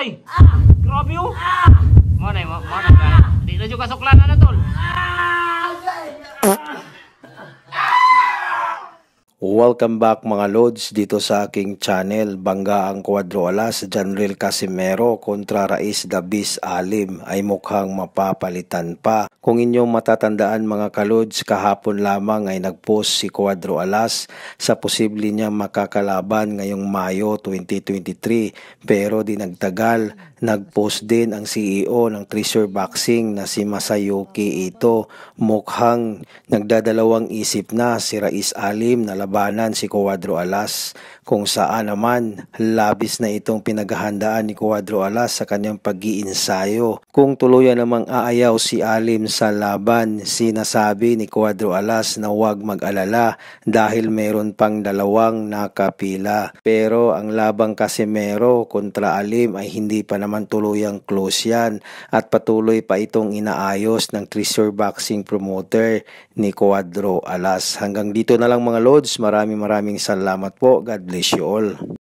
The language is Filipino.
Ay! Ah! Grabe oh! Ah! Mo na mo, mo na. Di na jud kasuklan na tol. Ah! Welcome back mga Lods dito sa aking channel Bangga ang Kwadrola sa Janril Casimero kontra Rais Dabis Alim ay mukhang mapapalitan pa. Kung inyong matatandaan mga kalods kahapon lamang ay nagpost si Cuadro Alas sa posible niya makakalaban ngayong Mayo 2023 pero dinagtagal nagtagal nagpost din ang CEO ng Treasure Boxing na si Masayuki Ito mukhang nagdadalawang isip na si Rais Alim na labanan si Cuadro Alas kung saan naman labis na itong pinaghahandaan ni Cuadro Alas sa kanyang pag-iinsayo. Kung tuluyan namang aayaw si Alim sa laban, sinasabi ni Cuadro Alas na huwag mag-alala dahil meron pang dalawang nakapila. Pero ang labang Casimero kontra Alim ay hindi pa naman tuluyang close yan at patuloy pa itong inaayos ng Treasure Boxing promoter ni Cuadro Alas. Hanggang dito na lang mga lords, Maraming maraming salamat po. God bless you all.